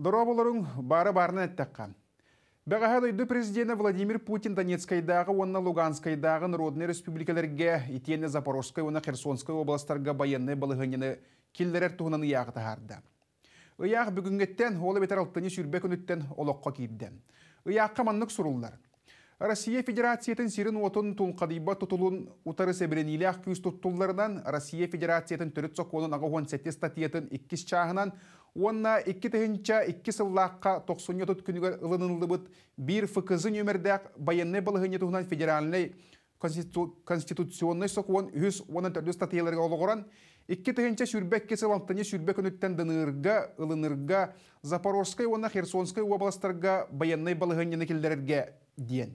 Дұра болырың бары барына әттаққан. Бағаға дойды президенті Владимир Путин Донецкайдағы, онна Луганскайдағы Народный республикалерге, Итені Запорожской, оны Херсонской областарға байынны балығынені келдерер тұғынан ұяғы тағарды. Ұяғы бүгінгеттен олы бетер алтыны сүрбек күніттен олыққа кейіпді. Ұяққа маннық сұрулдар. Россия Федерациятын сирин отын тулқадыйба Тутулун ұтары сәбірен илі күз Россия Федерациятын түріт соқуының ағы 17 статиятын 2 чағынан Уонна икки тыһынча 2 сыллааққа 97 күнігер ылынылыбыт бир фыкызын өмірдәк баянны балығыне туһунан федеральный конституционный сокуон үс уонан төрлі статьяларға олығыран, Икки тыгынча сүрбек кесылантыны сүрбек өнүттен дынырга, ылынырга, Запорожской уна Херсонской областарга баянной балыгынны келдерерге диен.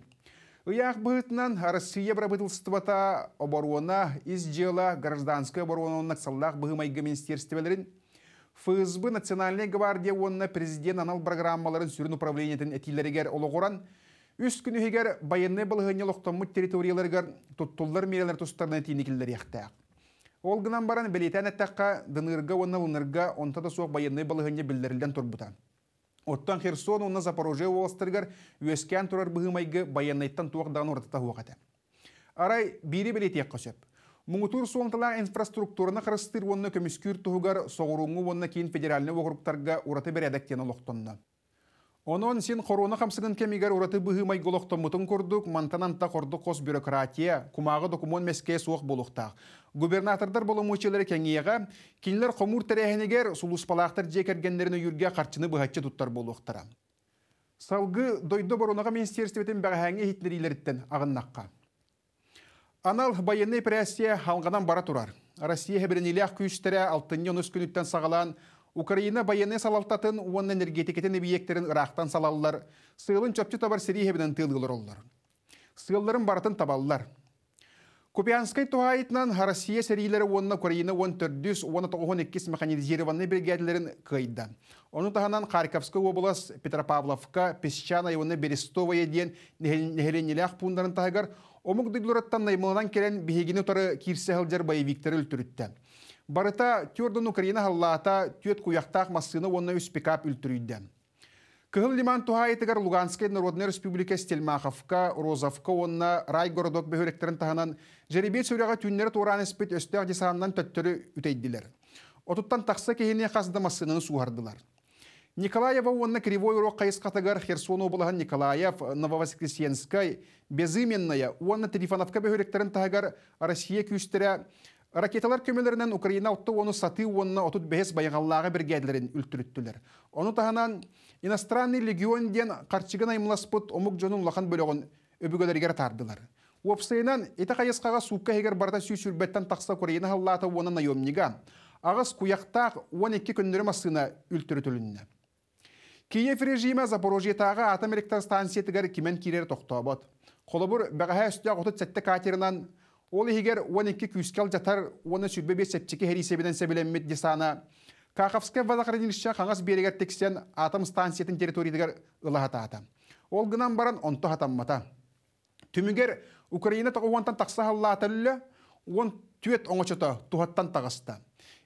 Ыяк быһытынан Россия брабытылствата оборона из дела гражданской обороны саллах быһымайга министерствелерин ФСБ Национальная гвардия онна президент анал программаларын сүрін управлениетін әтилерігер олығыран, үст күнігер байынны бұлғын лоқтамыт территорияларғар тұттулар мерелер тұстарына тейінекілдер яқтақ. Ол гынан баран білетен әттаққа дынырға онна лынырға да соқ байынны бұлғыны білдерілден тұрбұтан. Оттан Херсон онна Запорожия уоластырғар өскен тұрар бұғымайғы байыннайттан туақ дағын ортата Арай бири білетек қосып. Муңутур суоңтала инфраструктураны қырыстыр онны көміскүр тұғығар соғыруыңы онны кейін федеральны оқырықтарға ұраты берәдәктен олықтынны. Онон сен қоруына қамсының кемігер ұраты бұғы мутун мұтын көрдік, та қорды қос бюрократия, кумага документ мәске суық болықтақ. Губернатордар болы мүшелері кәңеға, кенілер қомур тәрәхінегер сұлыспалақтар жекергендеріні үрге қарчыны бұғатшы туттар болықтыра. Салгы дойды бұрынаға министерстветен бәғәңе хитнерилеріттен ағыннаққа. Анал байыны прессия халғанан бара турар. Россия хәберен илях алтынын алтынне оныс күніттен сағалан, Украина байыны салалтатын уан энергетикетін объекттерін ырактан салалылар, Сыылын чөпчі табар сери хәберен тылғылыр олар. Сыйларын баратын табалылар. Купянской тухайтынан Россия серийлери онына Украина 14-19 механизированный бригадилерін кыйды. Оны тағанан Харьковская облас, Петропавловка, Песчана, Берестовая ден, Нехеленелях пундарын тағыр, Омук дыйлураттан наймылынан келен торы тұры кирсе ғылжар боевиктері үлтүрітті. Барыта түрдің Украина халлаата түйет куяқтақ массыны онна үс пикап үлтүрүйді. Кыһыл лиман тухайтыгар Луганская Народная Республика Стельмаховка, Розовка онна рай городок бөхөректерін тағынан жеребе сөреға түйіндері туран іспет өстәк десағынан төттірі үтейділер. Отуттан тақса кейіне қасыдамасынын суғардылар. Николаева онна Кривой урок Кайскатагар Херсон облыгын Николаев Нововоскресенскай безыменная онна телефоновка бөгөректерин тагар Россия күчтере ракеталар көмелерінен Украина отты оны саты онна отут бес байғаллағы біргәділерін үлтүрүттүләр. Оны тағанан иностранный легион ден карчыгын аймласпыт омук жонын лахан бөлігін өбігілергер тардылар. Уопсайнан эте кайыскага сукка егер барда сүрбеттен тақса Украина халлаты оны наемнига. Ағыз куяқтақ 12 күндөрөм асына үлтүрүтүлүннө. Киев режима Запорожьетағы атом электр станциятығар кимен кирер тоқтабат. Қолыбыр бәғаға үсті ағыты сәтті катерінан, ол егер 12 күскел жатар, оны сүрбе бес сәтчеке хересебеден сәбеленмет десана. Каховске вазақырденішчі қаңыз берегер тексен атом станциятын ұлы хата ата. Ол гынан баран онты хатаммата. Түмігер Украина тұғы онтан тақса халла атылы, он түет оңычыты, тухаттан тағысты.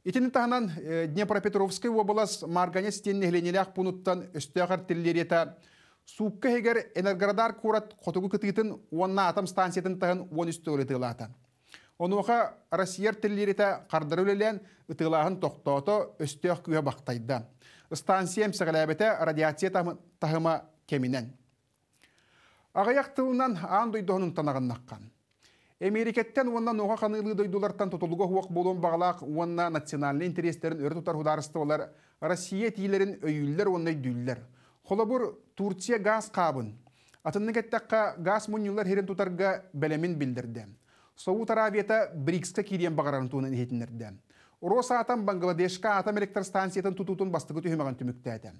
Итін тағынан э, Днепропетровский обылас марганес теннегленелек пунуттан үстеғар тілдерета сукка хегер энергорадар курат котугу кытытын уанна атом станциятын тағын он үстөгілі тылата. Онуға Россияр тілдерета қардыр өлелен ытылағын тоқтоото күйе бақтайды. Станциям сәғіләбеті радиация тағыма кеминен. Ағаяқ тылынан андуй танағын наққан. Эмерикеттен онна ноға қанылы дойдуларттан тұтылуға хуақ болуын бағалақ, онна национальный интерестерін өрі тұтар хударысты олар, Россия тийлерін өйілдер оннай дүйілдер. Холабур Турция газ қабын. Атынны кәттәққа газ мұнюлар херін тұтарға бәлемін білдірді. Сауд Аравията БРИКСқа кирен бағаран туынан етінерді. Роса атам Бангладешка атам электр станциятын тұтутын бастығы түйімеген түміктәді.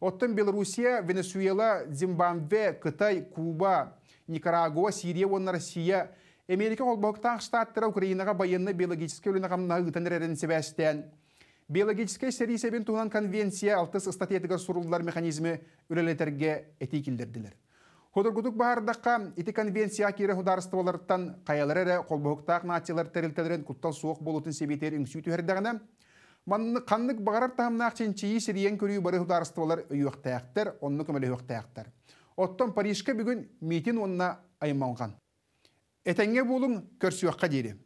Оттын Белоруссия, Венесуела, Зимбабве, Кытай, Куба, Никарагуа, Сирия, Россия – Америка олбоқтақ штаттар Украинаға байынны биологический өлінағамна ғытанырерін себәстен. Биологическе сәрі сәбін туған конвенция 6 статетігі сұрылдылар механизмі үлелетерге әтей келдірділер. Ходыргудық бағардаққа әті конвенция кері хударысты боларыттан қаялар әрі қолбоқтақ нациялар тәрілтелерін құттал суық болуытын себетер үңсі түйердіғіне, қаннық бағарар тағымнақ ченчейі сірген көрі бары хударысты болар өйіқтәқтір, онны көмелі өйіқтәқтір. Оттан Парижке бүгін метин онына айманған болуң болың көрсуаққа дейді.